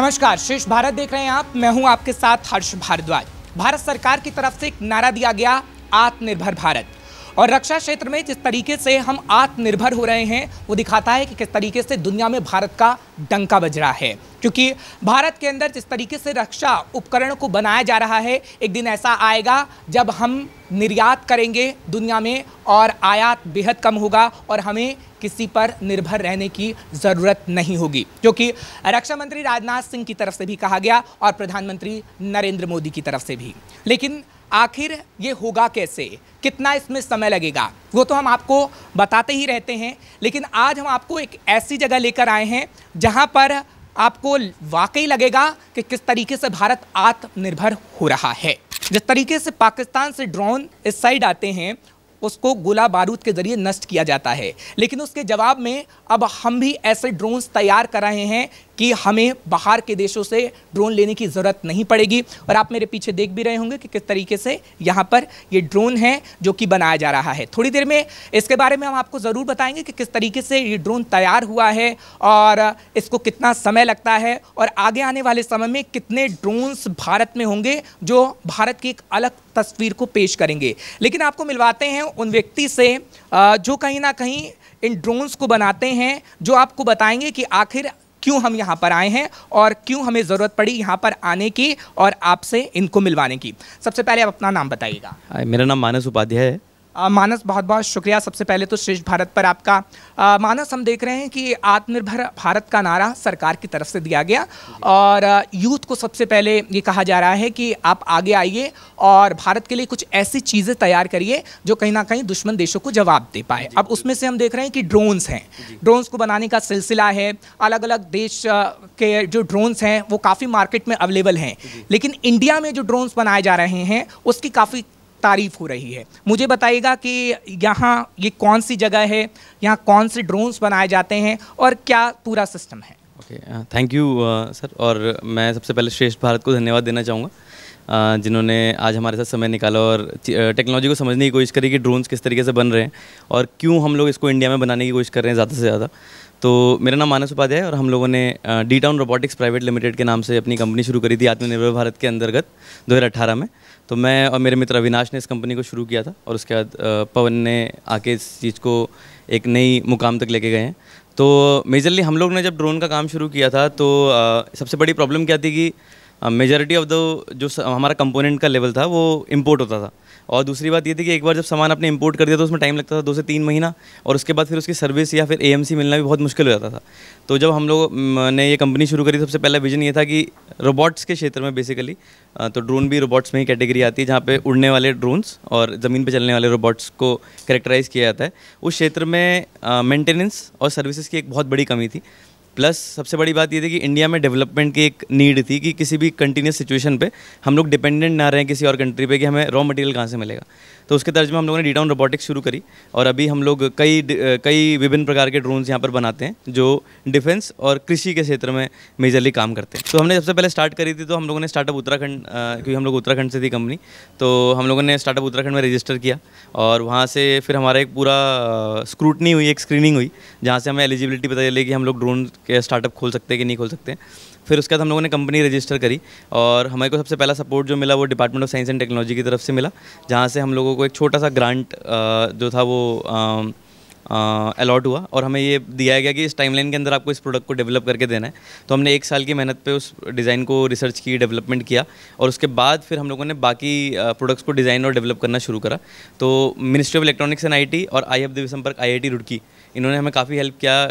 नमस्कार शीर्ष भारत देख रहे हैं आप मैं हूं आपके साथ हर्ष भारद्वाज भारत सरकार की तरफ से एक नारा दिया गया आत्मनिर्भर भारत और रक्षा क्षेत्र में जिस तरीके से हम आत्मनिर्भर हो रहे हैं वो दिखाता है कि किस तरीके से दुनिया में भारत का डंका बज रहा है क्योंकि भारत के अंदर जिस तरीके से रक्षा उपकरण को बनाया जा रहा है एक दिन ऐसा आएगा जब हम निर्यात करेंगे दुनिया में और आयात बेहद कम होगा और हमें किसी पर निर्भर रहने की ज़रूरत नहीं होगी क्योंकि रक्षा मंत्री राजनाथ सिंह की तरफ से भी कहा गया और प्रधानमंत्री नरेंद्र मोदी की तरफ से भी लेकिन आखिर ये होगा कैसे कितना इसमें समय लगेगा वो तो हम आपको बताते ही रहते हैं लेकिन आज हम आपको एक ऐसी जगह लेकर आए हैं जहाँ पर आपको वाकई लगेगा कि किस तरीके से भारत आत्मनिर्भर हो रहा है जिस तरीके से पाकिस्तान से ड्रोन इस साइड आते हैं उसको गोला बारूद के ज़रिए नष्ट किया जाता है लेकिन उसके जवाब में अब हम भी ऐसे ड्रोन्स तैयार कर रहे हैं कि हमें बाहर के देशों से ड्रोन लेने की ज़रूरत नहीं पड़ेगी और आप मेरे पीछे देख भी रहे होंगे कि किस तरीके से यहाँ पर ये ड्रोन है जो कि बनाया जा रहा है थोड़ी देर में इसके बारे में हम आपको ज़रूर बताएंगे कि किस तरीके से ये ड्रोन तैयार हुआ है और इसको कितना समय लगता है और आगे आने वाले समय में कितने ड्रोन्स भारत में होंगे जो भारत की एक अलग तस्वीर को पेश करेंगे लेकिन आपको मिलवाते हैं उन व्यक्ति से जो कहीं ना कहीं इन ड्रोन्स को बनाते हैं जो आपको बताएंगे कि आखिर क्यों हम यहाँ पर आए हैं और क्यों हमें ज़रूरत पड़ी यहाँ पर आने की और आपसे इनको मिलवाने की सबसे पहले आप अपना नाम बताइएगा मेरा नाम मानस उपाध्याय है आ, मानस बहुत बहुत शुक्रिया सबसे पहले तो श्रेष्ठ भारत पर आपका आ, मानस हम देख रहे हैं कि आत्मनिर्भर भारत का नारा सरकार की तरफ से दिया गया और यूथ को सबसे पहले ये कहा जा रहा है कि आप आगे आइए और भारत के लिए कुछ ऐसी चीज़ें तैयार करिए जो कहीं ना कहीं दुश्मन देशों को जवाब दे पाए अब उसमें से हम देख रहे हैं कि ड्रोन्स हैं ड्रोन्स को बनाने का सिलसिला है अलग अलग देश के जो ड्रोन्स हैं वो काफ़ी मार्केट में अवेलेबल हैं लेकिन इंडिया में जो ड्रोन्स बनाए जा रहे हैं उसकी काफ़ी तारीफ हो रही है मुझे बताइएगा कि यहाँ ये कौन सी जगह है यहाँ कौन से ड्रोन्स बनाए जाते हैं और क्या पूरा सिस्टम है ओके थैंक यू सर और मैं सबसे पहले श्रेष्ठ भारत को धन्यवाद देना चाहूँगा जिन्होंने आज हमारे साथ समय निकाला और टेक्नोलॉजी को समझने की कोशिश करी कि ड्रोन्स किस तरीके से बन रहे हैं और क्यों हम लोग इसको इंडिया में बनाने की कोशिश कर रहे हैं ज़्यादा से ज़्यादा तो मेरा नाम मानस उपाध्याय और हम लोगों ने D town robotics private limited के नाम से अपनी कंपनी शुरू करी थी आत्मनिर्भर भारत के अंतर्गत दो में तो मैं और मेरे मित्र अविनाश ने इस कंपनी को शुरू किया था और उसके बाद पवन ने आके इस चीज़ को एक नई मुकाम तक लेके गए हैं तो मेजरली हम लोग ने जब ड्रोन का काम शुरू किया था तो सबसे बड़ी प्रॉब्लम क्या थी कि मेजॉरिटी ऑफ द जो हमारा कंपोनेंट का लेवल था वो इम्पोर्ट होता था और दूसरी बात ये थी कि एक बार जब सामान आपने इम्पोर्ट कर दिया तो उसमें टाइम लगता था दो से तीन महीना और उसके बाद फिर उसकी सर्विस या फिर एएमसी मिलना भी बहुत मुश्किल हो जाता था तो जब हम लोग ने ये कंपनी शुरू करी सबसे पहला विजन ये था कि रोबोट्स के क्षेत्र में बेसिकली तो ड्रोन भी रोबोट्स में ही कैटेगरी आती है जहाँ पर उड़ने वाले ड्रोन्स और ज़मीन पर चलने वाले रोबोट्स को करेक्टराइज़ किया जाता है उस क्षेत्र में मेंटेनेंस और सर्विसेज की एक बहुत बड़ी कमी थी प्लस सबसे बड़ी बात ये थी कि इंडिया में डेवलपमेंट की एक नीड थी कि किसी भी कंटिन्यूस सिचुएशन पे हम लोग डिपेंडेंट ना रहे किसी और कंट्री पे कि हमें रॉ मटेरियल कहाँ से मिलेगा तो उसके तर्ज में हम लोगों ने डी डाउन रोबोटिक्स शुरू करी और अभी हम लोग कई कई विभिन्न प्रकार के ड्रोन्स यहाँ पर बनाते हैं जो डिफेंस और कृषि के क्षेत्र में मेजरली काम करते हैं तो हमने सबसे पहले स्टार्ट करी थी तो हम लोगों ने स्टार्टअप उत्तराखंड क्योंकि हम लोग उत्तराखंड से थी कंपनी तो हम लोगों ने स्टार्टअप उत्तराखंड में रजिस्टर किया और वहाँ से फिर हमारा एक पूरा स्क्रूटनी हुई एक स्क्रीनिंग हुई जहाँ से हमें एलिजिबिलिटी पता चली कि हम लोग ड्रोन के स्टार्टअप खोल सकते हैं कि नहीं खोल सकते फिर उसके बाद हम लोगों ने कंपनी रजिस्टर करी और हमारे को सबसे पहला सपोर्ट जो मिला वो department of science and technology की तरफ से मिला जहाँ से हम लोगों को एक छोटा सा ग्रांट जो था वो अलॉट हुआ और हमें ये दिया गया कि इस टाइमलाइन के अंदर आपको इस प्रोडक्ट को डेवलप करके देना है तो हमने एक साल की मेहनत पे उस डिज़ाइन को रिसर्च की डेवलपमेंट किया और उसके बाद फिर हम लोगों ने बाकी प्रोडक्ट्स को डिज़ाइन और डेवलप करना शुरू करा तो ministry of electronics and I और आई एफ देवी संपर्क आई रुड़की इन्होंने हमें काफ़ी हेल्प किया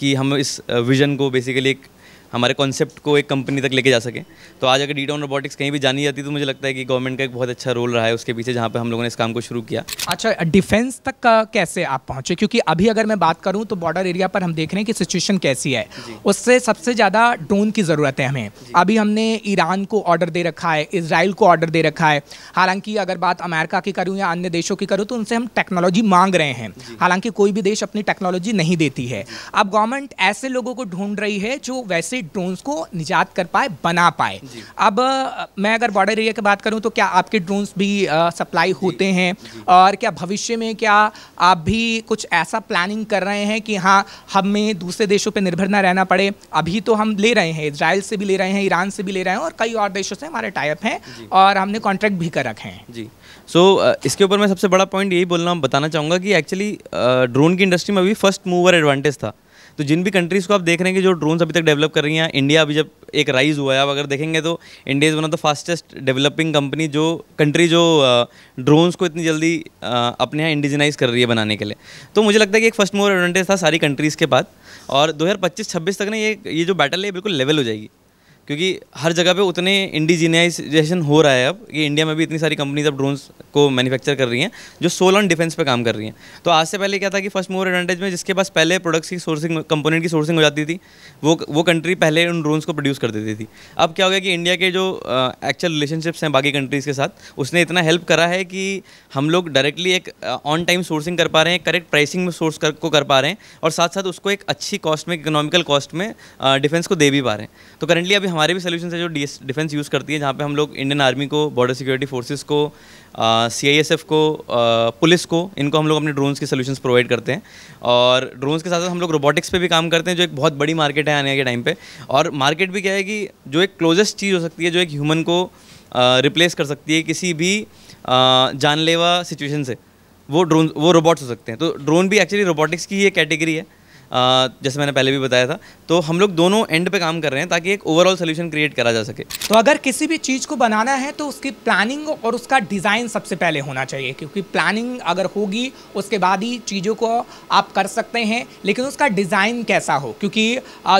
कि हम इस विज़न को बेसिकली एक हमारे कॉन्सेप्ट को एक कंपनी तक लेके जा सके तो आज अगर डी डाउन रोबोटिक्स कहीं भी जानी जाती तो मुझे लगता है कि गवर्नमेंट का एक बहुत अच्छा रोल रहा है उसके पीछे जहाँ पे हम लोगों ने इस काम को शुरू किया अच्छा डिफेंस तक कैसे आप पहुँचे क्योंकि अभी अगर मैं बात करूँ तो बॉर्डर एरिया पर हम देख रहे हैं कि सिचुएशन कैसी है उससे सबसे ज़्यादा ड्रोन की ज़रूरत है हमें अभी हमने ईरान को ऑर्डर दे रखा है इसराइल को ऑर्डर दे रखा है हालांकि अगर बात अमेरिका की करूँ या अन्य देशों की करूँ तो उनसे हम टेक्नोलॉजी मांग रहे हैं हालांकि कोई भी देश अपनी टेक्नोलॉजी नहीं देती है अब गवर्नमेंट ऐसे लोगों को ढूंढ रही है जो वैसे मिलिट्री ड्रोन्स को निजात कर पाए बना पाए अब मैं अगर बॉर्डर एरिया की बात करूँ तो क्या आपके ड्रोन्स भी सप्लाई होते हैं और क्या भविष्य में क्या आप भी कुछ ऐसा प्लानिंग कर रहे हैं कि हाँ हमें दूसरे देशों पर निर्भर ना रहना पड़े अभी तो हम ले रहे हैं इसराइल से भी ले रहे हैं ईरान से भी ले रहे हैं और कई और देशों से हमारे टाइप हैं और हमने कॉन्ट्रैक्ट भी कर रखे हैं जी सो so, इसके ऊपर मैं सबसे बड़ा पॉइंट यही बोलना बताना चाहूँगा कि एक्चुअली ड्रोन की इंडस्ट्री में अभी फर्स्ट मूवर एडवांटेज था तो जिन भी कंट्रीज़ को आप देख रहे हैं कि जो ड्रोन्स अभी तक डेवलप कर रही हैं इंडिया अभी जब एक राइज हुआ है आप अगर देखेंगे तो India is one of the fastest developing company जो कंट्री जो ड्रोन्स को इतनी जल्दी अपने यहाँ इंडिजनाइज कर रही है बनाने के लिए तो मुझे लगता है कि एक फर्स्ट मोर एडवांटेज था सारी कंट्रीज़ के बाद और दो हज़ार तक ना ये ये जो बैटल है बिल्कुल लेवल हो जाएगी क्योंकि हर जगह पे उतने इंडिजीनाइजेशन हो रहा है अब कि इंडिया में भी इतनी सारी कंपनीज अब ड्रोन्स को मैन्युफैक्चर कर रही हैं जो सोल ऑन डिफेंस पे काम कर रही हैं तो आज से पहले क्या था कि फर्स्ट मोर एडवांटेज में जिसके पास पहले प्रोडक्ट्स की सोर्सिंग कंपोनेंट की सोर्सिंग हो जाती थी वो वो कंट्री पहले उन ड्रोन्स को प्रोड्यूस कर देती थी अब क्या हो गया कि इंडिया के जो एक्चुअल रिलेशनशिप्स हैं बाकी कंट्रीज़ के साथ उसने इतना हेल्प करा है कि हम लोग डायरेक्टली एक ऑन टाइम सोर्सिंग कर पा रहे हैं करेक्ट प्राइसिंग में सोर्स को कर पा रहे हैं और साथ साथ उसको एक अच्छी कॉस्ट में इकोनॉमिकल कॉस्ट में डिफेंस को दे भी पा रहे हैं तो करेंटली अभी हमारे भी सोल्यूशन है जो डी डिफेंस यूज़ करती है जहाँ पे हम लोग इंडियन आर्मी को बॉर्डर सिक्योरिटी फोर्सेस को सी आई एस एफ को पुलिस को इनको हम लोग अपने ड्रोन्स के सोल्यूशन प्रोवाइड करते हैं और ड्रोन्स के साथ साथ हम लोग रोबोटिक्स पे भी काम करते हैं जो एक बहुत बड़ी मार्केट है आने के टाइम पे और मार्केट भी क्या है कि जो एक क्लोजेस्ट चीज़ हो सकती है जो एक ह्यूमन को रिप्लेस कर सकती है किसी भी जानलेवा सिचुएशन से वो ड्रोन वो रोबोट्स हो सकते हैं तो ड्रोन भी एक्चुअली रोबोटिक्स की ही एक कैटेगरी है जैसे मैंने पहले भी बताया था तो हम लोग दोनों एंड पे काम कर रहे हैं ताकि एक ओवरऑल सोल्यूशन क्रिएट करा जा सके तो अगर किसी भी चीज़ को बनाना है तो उसकी प्लानिंग और उसका डिज़ाइन सबसे पहले होना चाहिए क्योंकि प्लानिंग अगर होगी उसके बाद ही चीज़ों को आप कर सकते हैं लेकिन उसका डिज़ाइन कैसा हो क्योंकि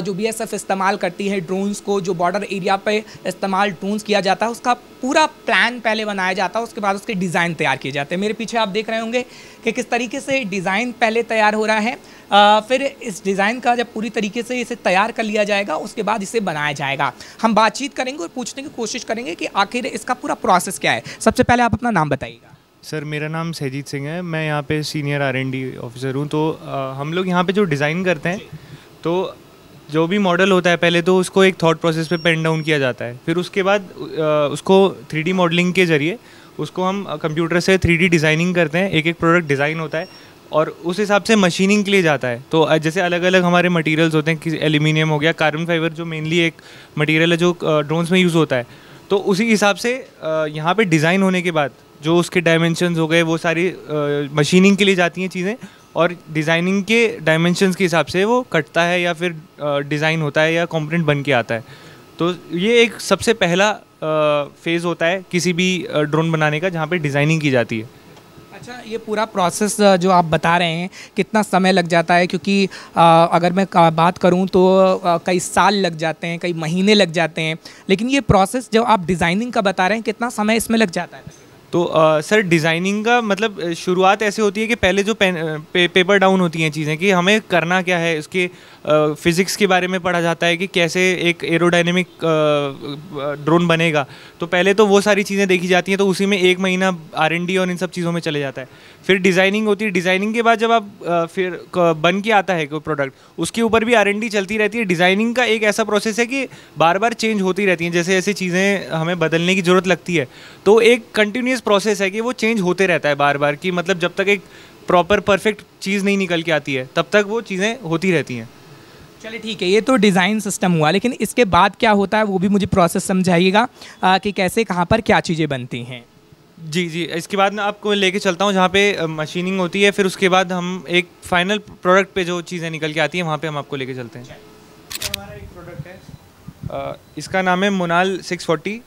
जो बी इस्तेमाल करती है ड्रोन्स को जो बॉर्डर एरिया पर इस्तेमाल ड्रोन्स किया जाता है उसका पूरा प्लान पहले बनाया जाता है उसके बाद उसके डिज़ाइन तैयार किए जाते हैं मेरे पीछे आप देख रहे होंगे कि किस तरीके से डिज़ाइन पहले तैयार हो रहा है आ, फिर इस डिज़ाइन का जब पूरी तरीके से इसे तैयार कर लिया जाएगा उसके बाद इसे बनाया जाएगा हम बातचीत करेंगे और पूछने की कोशिश करेंगे कि आखिर इसका पूरा प्रोसेस क्या है सबसे पहले आप अपना नाम बताइएगा सर मेरा नाम सहजीत सिंह है मैं यहाँ पे सीनियर आर डी ऑफिसर हूँ तो आ, हम लोग यहाँ पे जो डिज़ाइन करते हैं तो जो भी मॉडल होता है पहले तो उसको एक थॉट प्रोसेस पे पेन डाउन किया जाता है फिर उसके बाद उसको थ्री मॉडलिंग के ज़रिए उसको हम कंप्यूटर से थ्री डिज़ाइनिंग करते हैं एक एक प्रोडक्ट डिज़ाइन होता है और उस हिसाब से मशीनिंग के लिए जाता है तो जैसे अलग अलग हमारे मटेरियल्स होते हैं कि एल्यूमिनियम हो गया कार्बन फाइबर जो मेनली एक मटेरियल है जो ड्रोन्स में यूज़ होता है तो उसी हिसाब से यहाँ पे डिज़ाइन होने के बाद जो उसके डायमेंशन हो गए वो सारी मशीनिंग के लिए जाती हैं चीज़ें और डिज़ाइनिंग के डायमेंशन के हिसाब से वो कटता है या फिर डिज़ाइन होता है या कॉम्पोनेंट बन के आता है तो ये एक सबसे पहला फ़ेज़ होता है किसी भी ड्रोन बनाने का जहाँ पे डिज़ाइनिंग की जाती है अच्छा ये पूरा प्रोसेस जो आप बता रहे हैं कितना समय लग जाता है क्योंकि अगर मैं बात करूं तो कई साल लग जाते हैं कई महीने लग जाते हैं लेकिन ये प्रोसेस जो आप डिज़ाइनिंग का बता रहे हैं कितना समय इसमें लग जाता है तो आ, सर डिज़ाइनिंग का मतलब शुरुआत ऐसे होती है कि पहले जो पेन पे, पेपर डाउन होती हैं चीज़ें कि हमें करना क्या है उसके फिज़िक्स के बारे में पढ़ा जाता है कि कैसे एक एरोडाइनमिक ड्रोन बनेगा तो पहले तो वो सारी चीज़ें देखी जाती हैं तो उसी में एक महीना आर और इन सब चीज़ों में चले जाता है फिर डिज़ाइनिंग होती है डिज़ाइनिंग के बाद जब आप फिर बन के आता है कोई प्रोडक्ट उसके ऊपर भी आर चलती रहती है डिज़ाइनिंग का एक ऐसा प्रोसेस है कि बार बार चेंज होती रहती है जैसे ऐसी चीज़ें हमें बदलने की ज़रूरत लगती है तो एक कंटिन्यूस प्रोसेस है कि वो चेंज होते रहता है बार बार कि मतलब जब तक एक प्रॉपर परफेक्ट चीज़ नहीं निकल के आती है तब तक वो चीज़ें होती रहती हैं चलिए ठीक है ये तो डिज़ाइन सिस्टम हुआ लेकिन इसके बाद क्या होता है वो भी मुझे प्रोसेस समझाइएगा कि कैसे कहाँ पर क्या चीज़ें बनती हैं जी जी इसके बाद मैं आपको लेके चलता हूँ जहाँ पे मशीनिंग होती है फिर उसके बाद हम एक फाइनल प्रोडक्ट पे जो चीज़ें निकल के आती हैं वहाँ पे हम आपको लेके चलते हैं हमारा एक प्रोडक्ट है इसका नाम है मोनाल फोर्टी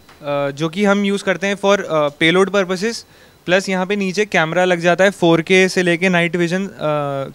जो कि हम यूज़ करते हैं फॉर पेलोड पर्पसेस प्लस यहाँ पे नीचे कैमरा लग जाता है 4K से लेके नाइट विजन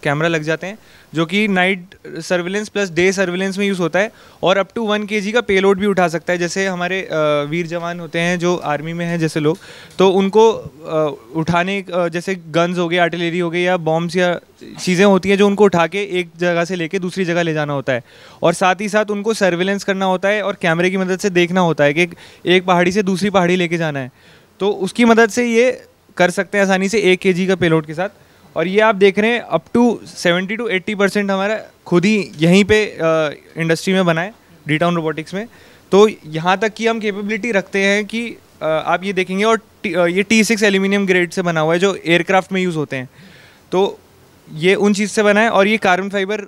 कैमरा लग जाते हैं जो कि night surveillance plus day surveillance में यूज़ होता है और अप टू वन के का पेलोड भी उठा सकता है जैसे हमारे आ, वीर जवान होते हैं जो आर्मी में हैं जैसे लोग तो उनको आ, उठाने आ, जैसे गन्स हो गए आर्टिलरी हो गई या बॉम्ब्स या चीज़ें होती हैं जो उनको उठा के एक जगह से लेके दूसरी जगह ले जाना होता है और साथ ही साथ उनको सर्विलेंस करना होता है और कैमरे की मदद से देखना होता है कि एक पहाड़ी से दूसरी पहाड़ी लेके जाना है तो उसकी मदद से ये कर सकते हैं आसानी से एक के का पेलोड के साथ और ये आप देख रहे हैं up to seventy to eighty percent हमारा खुद ही यहीं पे इंडस्ट्री में बनाए डीटाउन डी टाउन रोबोटिक्स में तो यहाँ तक कि हम कैपेबिलिटी रखते हैं कि आ, आप ये देखेंगे और टी, आ, ये टी सिक्स एल्यूमिनियम ग्रेड से बना हुआ है जो एयरक्राफ्ट में यूज़ होते हैं तो ये उन चीज़ से बना है और ये कार्बन फाइबर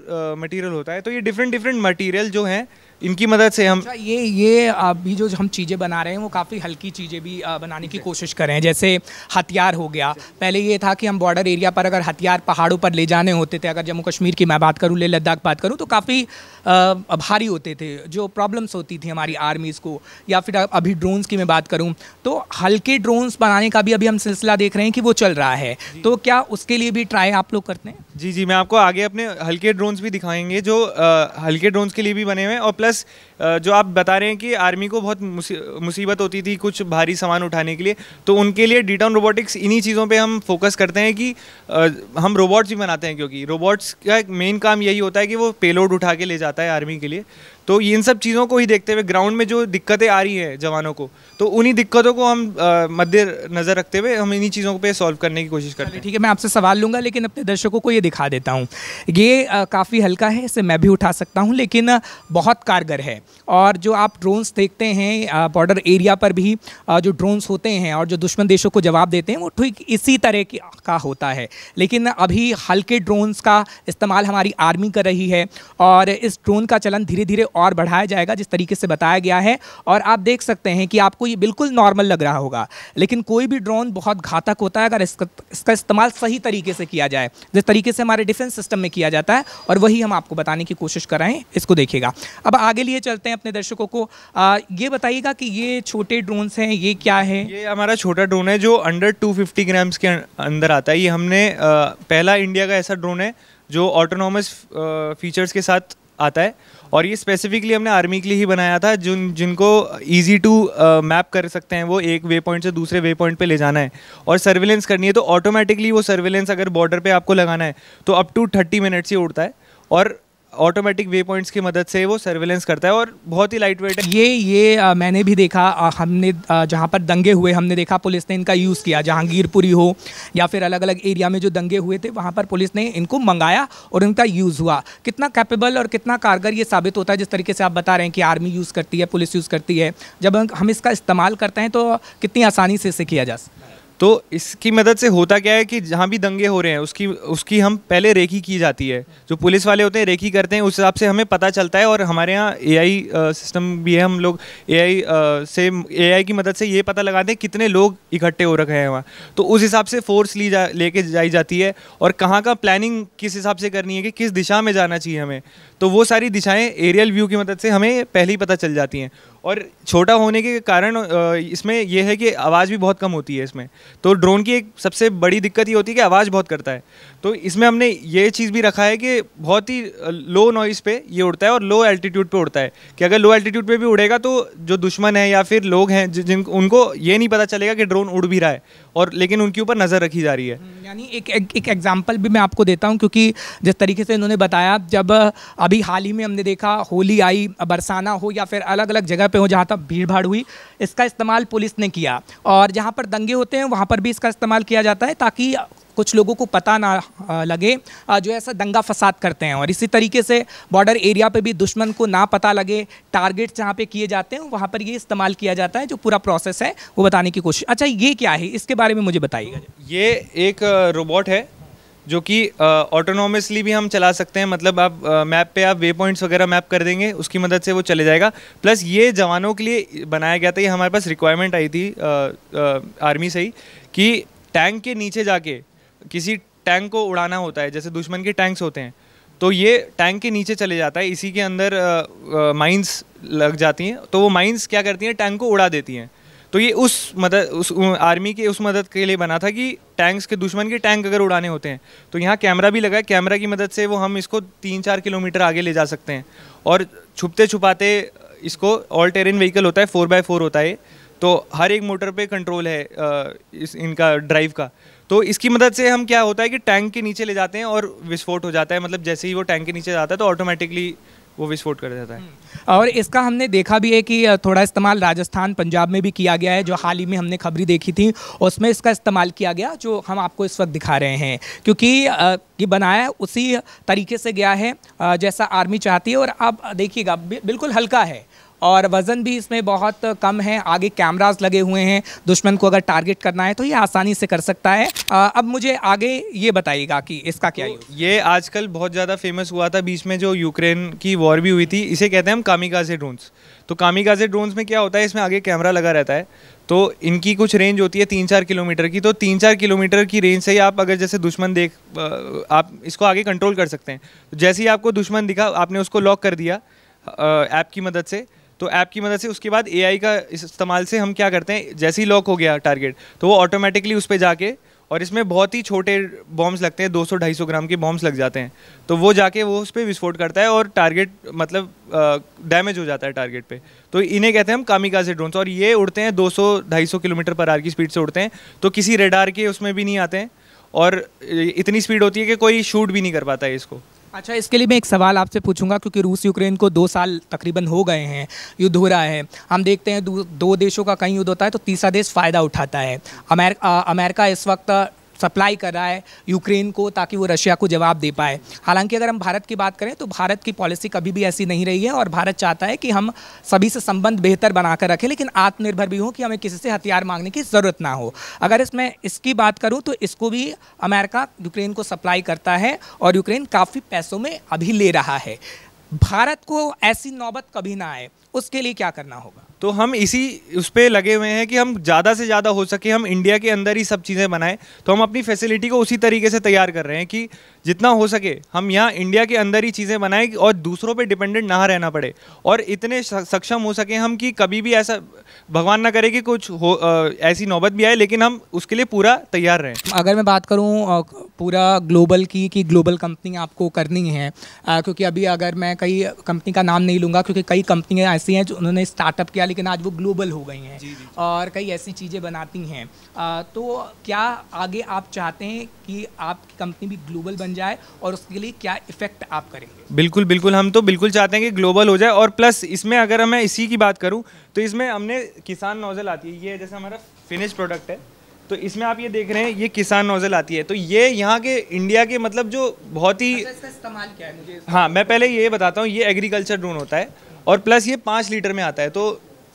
मटेरियल होता है तो ये डिफरेंट डिफरेंट मटेरियल जो हैं इनकी मदद से हम अच्छा, ये ये अभी जो हम चीज़ें बना रहे हैं वो काफ़ी हल्की चीज़ें भी बनाने की कोशिश कर रहे हैं जैसे हथियार हो गया पहले ये था कि हम बॉर्डर एरिया पर अगर हथियार पहाड़ों पर ले जाने होते थे अगर जम्मू कश्मीर की मैं बात करूँ ले लद्दाख बात करूँ तो काफ़ी भारी होते थे जो प्रॉब्लम्स होती थी हमारी आर्मीज़ को या फिर अभी ड्रोन्स की मैं बात करूँ तो हल्के ड्रोन्स बनाने का भी अभी हम सिलसिला देख रहे हैं कि वो चल रहा है तो क्या उसके लिए भी ट्राई आप लोग करते हैं जी जी मैं आपको आगे अपने हल्के ड्रोन्स भी दिखाएंगे जो हल्के ड्रोन्स के लिए भी बने हुए हैं और प्लस प्लस जो आप बता रहे हैं कि आर्मी को बहुत मुसीबत होती थी कुछ भारी सामान उठाने के लिए तो उनके लिए डी टाउन रोबोटिक्स इन्हीं चीज़ों पे हम फोकस करते हैं कि हम रोबोट्स भी बनाते हैं क्योंकि रोबोट्स का मेन काम यही होता है कि वो पेलोड उठा के ले जाता है आर्मी के लिए तो इन सब चीज़ों को ही देखते हुए ग्राउंड में जो दिक्कतें आ रही हैं जवानों को तो उन्हीं दिक्कतों को हम मद्देनज़र रखते हुए हम इन्हीं चीज़ों पे सॉल्व करने की कोशिश करते हैं ठीक है मैं आपसे सवाल लूँगा लेकिन अपने दर्शकों को ये दिखा देता हूँ ये काफ़ी हल्का है इसे मैं भी उठा सकता हूँ लेकिन बहुत कारगर है और जो आप ड्रोन्स देखते हैं बॉर्डर एरिया पर भी जो ड्रोन्स होते हैं और जो दुश्मन देशों को जवाब देते हैं वो ठीक इसी तरह का होता है लेकिन अभी हल्के ड्रोन्स का इस्तेमाल हमारी आर्मी कर रही है और इस ड्रोन का चलन धीरे धीरे और बढ़ाया जाएगा जिस तरीके से बताया गया है और आप देख सकते हैं कि आपको ये बिल्कुल नॉर्मल लग रहा होगा लेकिन कोई भी ड्रोन बहुत घातक होता है अगर इसका इसका इस्तेमाल सही तरीके से किया जाए जिस तरीके से हमारे डिफेंस सिस्टम में किया जाता है और वही हम आपको बताने की कोशिश कर रहे हैं इसको देखिएगा अब आगे लिए चलते हैं अपने दर्शकों को आ, ये बताइएगा कि ये छोटे ड्रोन्स हैं ये क्या है ये हमारा छोटा ड्रोन है जो अंडर 250 ग्राम्स के अं, अंदर आता है ये हमने आ, पहला इंडिया का ऐसा ड्रोन है जो ऑटोनॉमस फीचर्स के साथ आता है और ये स्पेसिफिकली हमने आर्मी के लिए ही बनाया था जिन जिनको ईजी टू मैप कर सकते हैं वो एक वे पॉइंट से दूसरे वे पॉइंट पर ले जाना है और सर्विलेंस करनी है तो ऑटोमेटिकली वो सर्विलेंस अगर बॉर्डर पर आपको लगाना है तो अप टू थर्टी मिनट्स ही उड़ता है और ऑटोमेटिक वे पॉइंट्स की मदद से वो सर्विलेंस करता है और बहुत ही लाइट वेट है ये ये आ, मैंने भी देखा आ, हमने जहाँ पर दंगे हुए हमने देखा पुलिस ने इनका यूज़ किया जहांगीरपुरी हो या फिर अलग अलग एरिया में जो दंगे हुए थे वहाँ पर पुलिस ने इनको मंगाया और इनका यूज़ हुआ कितना कैपेबल और कितना कारगर ये साबित होता है जिस तरीके से आप बता रहे हैं कि आर्मी यूज़ करती है पुलिस यूज़ करती है जब हम इसका इस्तेमाल करते हैं तो कितनी आसानी से इसे किया जा सकता है तो इसकी मदद से होता क्या है कि जहाँ भी दंगे हो रहे हैं उसकी उसकी हम पहले रेखी की जाती है जो पुलिस वाले होते हैं रेखी करते हैं उस हिसाब से हमें पता चलता है और हमारे यहाँ ए सिस्टम भी है हम लोग ए से ए की मदद से ये पता लगाते हैं कितने लोग इकट्ठे हो रखे हैं वहाँ तो उस हिसाब से फोर्स ली जा लेके जाई जाती है और कहाँ का प्लानिंग किस हिसाब से करनी है कि किस दिशा में जाना चाहिए हमें तो वो सारी दिशाएँ एरियल व्यू की मदद से हमें पहले ही पता चल जाती हैं और छोटा होने के कारण इसमें यह है कि आवाज़ भी बहुत कम होती है इसमें तो ड्रोन की एक सबसे बड़ी दिक्कत ये होती है कि आवाज़ बहुत करता है तो इसमें हमने ये चीज़ भी रखा है कि बहुत ही लो नॉइज़ पे ये उड़ता है और लो एल्टीट्यूड पे उड़ता है कि अगर लो एल्टीट्यूड पे भी उड़ेगा तो जो दुश्मन है या फिर लोग हैं जिन उनको ये नहीं पता चलेगा कि ड्रोन उड़ भी रहा है और लेकिन उनके ऊपर नज़र रखी जा रही है हम्म, यानी एक एक एग्जाम्पल भी मैं आपको देता हूँ क्योंकि जिस तरीके से इन्होंने बताया जब अभी हाल ही में हमने देखा होली आई बरसाना हो या फिर अलग अलग जगह पे हो जहाँ तक भीड़ भाड़ हुई इसका इस्तेमाल पुलिस ने किया और जहाँ पर दंगे होते हैं वहाँ पर भी इसका इस्तेमाल किया जाता है ताकि कुछ लोगों को पता ना लगे जो ऐसा दंगा फसाद करते हैं और इसी तरीके से बॉर्डर एरिया पे भी दुश्मन को ना पता लगे टारगेट्स जहाँ पे किए जाते हैं वहाँ पर ये इस्तेमाल किया जाता है जो पूरा प्रोसेस है वो बताने की कोशिश अच्छा ये क्या है इसके बारे में मुझे बताइएगा ये एक रोबोट है जो कि ऑटोनोमसली भी हम चला सकते हैं मतलब आप मैप पे आप वे पॉइंट्स वगैरह मैप कर देंगे उसकी मदद से वो चले जाएगा प्लस ये जवानों के लिए बनाया गया था ये हमारे पास रिक्वायरमेंट आई थी आ, आ, आर्मी से ही कि टैंक के नीचे जाके किसी टैंक को उड़ाना होता है जैसे दुश्मन के टैंक्स होते हैं तो ये टैंक के नीचे चले जाता है इसी के अंदर माइंस लग जाती हैं तो वो माइंस क्या करती हैं टैंक को उड़ा देती हैं तो ये उस मदद उस आर्मी के उस मदद के लिए बना था कि टैंक्स के दुश्मन के टैंक अगर उड़ाने होते हैं तो यहाँ कैमरा भी लगा है कैमरा की मदद से वो हम इसको तीन चार किलोमीटर आगे ले जा सकते हैं और छुपते छुपाते इसको ऑल टेरेन व्हीकल होता है फोर बाय फोर होता है तो हर एक मोटर पे कंट्रोल है इस इनका ड्राइव का तो इसकी मदद से हम क्या होता है कि टैंक के नीचे ले जाते हैं और विस्फोट हो जाता है मतलब जैसे ही वो टैंक के नीचे जाता है तो ऑटोमेटिकली वो विस्फोट कर देता है हम्म। और इसका हमने देखा भी है कि थोड़ा इस्तेमाल राजस्थान पंजाब में भी किया गया है जो हाल ही में हमने खबरें देखी थी उसमें इसका इस्तेमाल किया गया जो हम आपको इस वक्त दिखा रहे हैं क्योंकि ये बनाया उसी तरीके से गया है जैसा आर्मी चाहती है और आप देखिएगा बिल्कुल हल्का है और वज़न भी इसमें बहुत कम है आगे कैमराज लगे हुए हैं दुश्मन को अगर टारगेट करना है तो ये आसानी से कर सकता है आ, अब मुझे आगे ये बताइएगा कि इसका क्या तो ये आजकल बहुत ज़्यादा फेमस हुआ था बीच में जो यूक्रेन की वॉर भी हुई थी इसे कहते हैं हम कामिकाजे ड्रोन्स तो कामिकाजे ड्रोन्स में क्या होता है इसमें आगे कैमरा लगा रहता है तो इनकी कुछ रेंज होती है तीन चार किलोमीटर की तो तीन चार किलोमीटर की रेंज से ही आप अगर जैसे दुश्मन देख आप इसको आगे कंट्रोल कर सकते हैं जैसे ही आपको दुश्मन दिखा आपने उसको लॉक कर दिया ऐप की मदद से तो ऐप की मदद से उसके बाद ए का इस्तेमाल से हम क्या करते हैं जैसे ही लॉक हो गया टारगेट तो वो ऑटोमेटिकली उस पर जाके और इसमें बहुत ही छोटे बॉम्ब्स लगते हैं 200-250 ग्राम के बॉम्ब्स लग जाते हैं तो वो जाके वो उस पर विस्फोट करता है और टारगेट मतलब डैमेज हो जाता है टारगेट पे तो इन्हें कहते हैं हम कामिकाजे ड्रोन्स और ये उड़ते हैं 200-250 किलोमीटर पर आर की स्पीड से उड़ते हैं तो किसी रेडार के उसमें भी नहीं आते हैं और इतनी स्पीड होती है कि कोई शूट भी नहीं कर पाता है इसको अच्छा इसके लिए मैं एक सवाल आपसे पूछूंगा क्योंकि रूस यूक्रेन को दो साल तकरीबन हो गए हैं युद्ध हो रहा है हम देखते हैं दो देशों का कहीं युद्ध होता है तो तीसरा देश फ़ायदा उठाता है अमेरिका अमेरिका इस वक्त सप्लाई कर रहा है यूक्रेन को ताकि वो रशिया को जवाब दे पाए हालांकि अगर हम भारत की बात करें तो भारत की पॉलिसी कभी भी ऐसी नहीं रही है और भारत चाहता है कि हम सभी से संबंध बेहतर बनाकर रखें लेकिन आत्मनिर्भर भी हों कि हमें किसी से हथियार मांगने की ज़रूरत ना हो अगर इसमें इसकी बात करूँ तो इसको भी अमेरिका यूक्रेन को सप्लाई करता है और यूक्रेन काफ़ी पैसों में अभी ले रहा है भारत को ऐसी नौबत कभी ना आए उसके लिए क्या करना होगा तो हम इसी उस पर लगे हुए हैं कि हम ज़्यादा से ज़्यादा हो सके हम इंडिया के अंदर ही सब चीज़ें बनाएं तो हम अपनी फैसिलिटी को उसी तरीके से तैयार कर रहे हैं कि जितना हो सके हम यहाँ इंडिया के अंदर ही चीज़ें बनाएं और दूसरों पे डिपेंडेंट ना रहना पड़े और इतने सक्षम हो सके हम कि कभी भी ऐसा भगवान ना करे कि कुछ हो आ, ऐसी नौबत भी आए लेकिन हम उसके लिए पूरा तैयार रहें अगर मैं बात करूँ पूरा ग्लोबल की कि ग्लोबल कंपनी आपको करनी है आ, क्योंकि अभी अगर मैं कई कंपनी का नाम नहीं लूँगा क्योंकि कई कंपनियाँ ऐसी हैं जो उन्होंने स्टार्टअप किया लेकिन आज वो ग्लोबल हो गई हैं और कई ऐसी चीज़ें बनाती हैं तो क्या आगे आप चाहते हैं कि आपकी कंपनी भी ग्लोबल बन जाए और उसके लिए क्या इफेक्ट आप करेंगे बिल्कुल बिल्कुल हम तो बिल्कुल चाहते हैं कि ग्लोबल हो जाए और प्लस इसमें अगर मैं इसी की बात करूँ तो इसमें हमने किसान नोज़ल आती है ये जैसे हमारा फिनिश प्रोडक्ट है तो इसमें आप ये देख रहे हैं ये किसान नोजल आती है तो ये यहाँ के इंडिया के मतलब जो बहुत ही अच्छा, इस्तेमाल क्या है मुझे हाँ मैं पहले ये बताता हूँ ये एग्रीकल्चर ड्रोन होता है और प्लस ये पाँच लीटर में आता है तो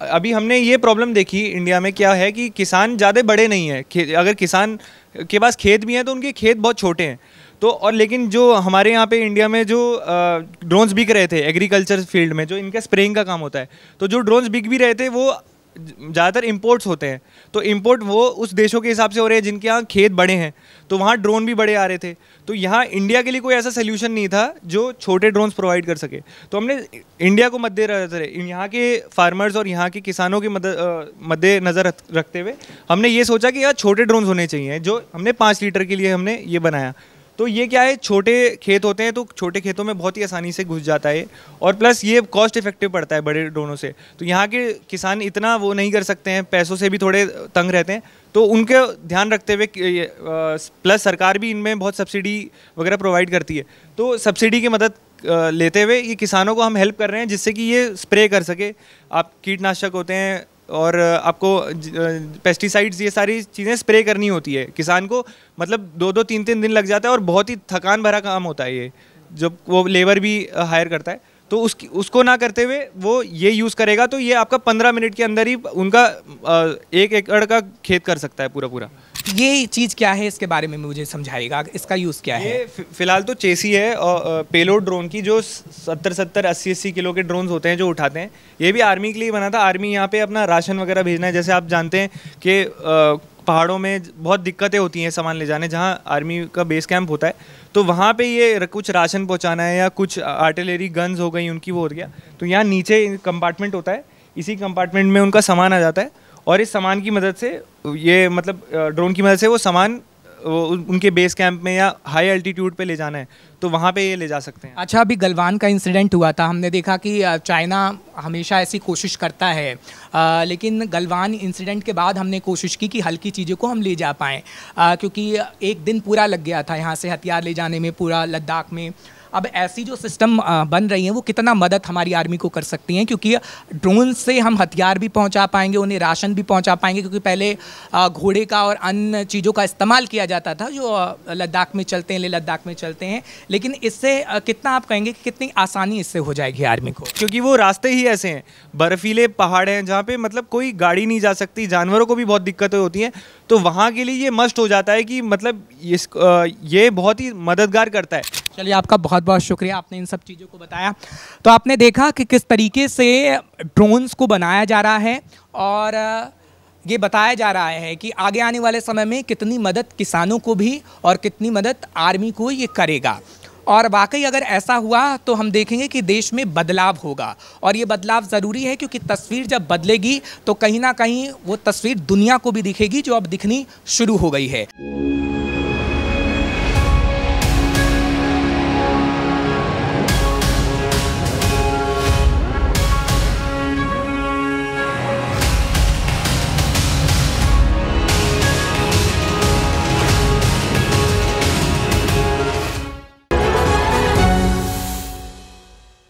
अभी हमने ये प्रॉब्लम देखी इंडिया में क्या है कि किसान ज़्यादा बड़े नहीं हैं अगर किसान के पास खेत भी हैं तो उनके खेत बहुत छोटे हैं तो और लेकिन जो हमारे यहाँ पे इंडिया में जो ड्रोन्स बिक रहे थे एग्रीकल्चर फील्ड में जो इनका स्प्रेइंग का काम होता है तो जो ड्रोन्स बिक भी रहे थे वो ज़्यादातर इम्पोर्ट्स होते हैं तो इम्पोर्ट वो उस देशों के हिसाब से हो रहे हैं जिनके यहाँ खेत बड़े हैं तो वहाँ ड्रोन भी बड़े आ रहे थे तो यहाँ इंडिया के लिए कोई ऐसा सोल्यूशन नहीं था जो छोटे ड्रोन्स प्रोवाइड कर सके तो हमने इंडिया को मद्देनजर यहाँ के फार्मर्स और यहाँ के किसानों के मद्देनज़र रखते हुए हमने ये सोचा कि यहाँ छोटे ड्रोन्स होने चाहिए जो हमने पाँच लीटर के लिए हमने ये बनाया तो ये क्या है छोटे खेत होते हैं तो छोटे खेतों में बहुत ही आसानी से घुस जाता है और प्लस ये कॉस्ट इफेक्टिव पड़ता है बड़े ड्रोनों से तो यहाँ के किसान इतना वो नहीं कर सकते हैं पैसों से भी थोड़े तंग रहते हैं तो उनके ध्यान रखते हुए प्लस सरकार भी इनमें बहुत सब्सिडी वगैरह प्रोवाइड करती है तो सब्सिडी की मदद लेते हुए ये किसानों को हम हेल्प कर रहे हैं जिससे कि ये स्प्रे कर सके आप कीटनाशक होते हैं और आपको पेस्टिसाइड्स ये सारी चीज़ें स्प्रे करनी होती है किसान को मतलब दो दो तीन तीन दिन लग जाता है और बहुत ही थकान भरा काम होता है ये जब वो लेबर भी हायर करता है तो उसकी उसको ना करते हुए वो ये यूज़ करेगा तो ये आपका पंद्रह मिनट के अंदर ही उनका एक एकड़ का खेत कर सकता है पूरा पूरा ये चीज़ क्या है इसके बारे में मुझे समझाइएगा इसका यूज़ क्या है फिलहाल तो चेसी है और पेलो ड्रोन की जो सत्तर सत्तर अस्सी अस्सी किलो के ड्रोन होते हैं जो उठाते हैं ये भी आर्मी के लिए बना था आर्मी यहाँ पे अपना राशन वगैरह भेजना है जैसे आप जानते हैं कि पहाड़ों में बहुत दिक्कतें होती हैं सामान ले जाने जहाँ आर्मी का बेस कैंप होता है तो वहाँ पे ये कुछ राशन पहुँचाना है या कुछ आर्टिलरी गन्स हो गई उनकी वो हो गया तो यहाँ नीचे कंपार्टमेंट होता है इसी कंपार्टमेंट में उनका सामान आ जाता है और इस सामान की मदद से ये मतलब ड्रोन की मदद से वो सामान उनके बेस कैंप में या हाई अल्टीट्यूड पे ले जाना है तो वहाँ पे ये ले जा सकते हैं अच्छा अभी गलवान का इंसिडेंट हुआ था हमने देखा कि चाइना हमेशा ऐसी कोशिश करता है आ, लेकिन गलवान इंसिडेंट के बाद हमने कोशिश की कि हल्की चीज़ों को हम ले जा पाएँ क्योंकि एक दिन पूरा लग गया था यहाँ से हथियार ले जाने में पूरा लद्दाख में अब ऐसी जो सिस्टम बन रही हैं वो कितना मदद हमारी आर्मी को कर सकती हैं क्योंकि ड्रोन से हम हथियार भी पहुंचा पाएंगे उन्हें राशन भी पहुंचा पाएंगे क्योंकि पहले घोड़े का और अन्य चीज़ों का इस्तेमाल किया जाता था जो लद्दाख में चलते हैं ले लद्दाख में चलते हैं लेकिन इससे कितना आप कहेंगे कि कितनी आसानी इससे हो जाएगी आर्मी को क्योंकि वो रास्ते ही ऐसे हैं बर्फीले पहाड़ हैं जहाँ पे मतलब कोई गाड़ी नहीं जा सकती जानवरों को भी बहुत दिक्कतें होती हैं तो वहाँ के लिए ये मस्ट हो जाता है कि मतलब इस ये बहुत ही मददगार करता है चलिए आपका बहुत बहुत शुक्रिया आपने इन सब चीज़ों को बताया तो आपने देखा कि किस तरीके से ड्रोन्स को बनाया जा रहा है और ये बताया जा रहा है कि आगे आने वाले समय में कितनी मदद किसानों को भी और कितनी मदद आर्मी को ये करेगा और वाकई अगर ऐसा हुआ तो हम देखेंगे कि देश में बदलाव होगा और ये बदलाव ज़रूरी है क्योंकि तस्वीर जब बदलेगी तो कहीं ना कहीं वो तस्वीर दुनिया को भी दिखेगी जो अब दिखनी शुरू हो गई है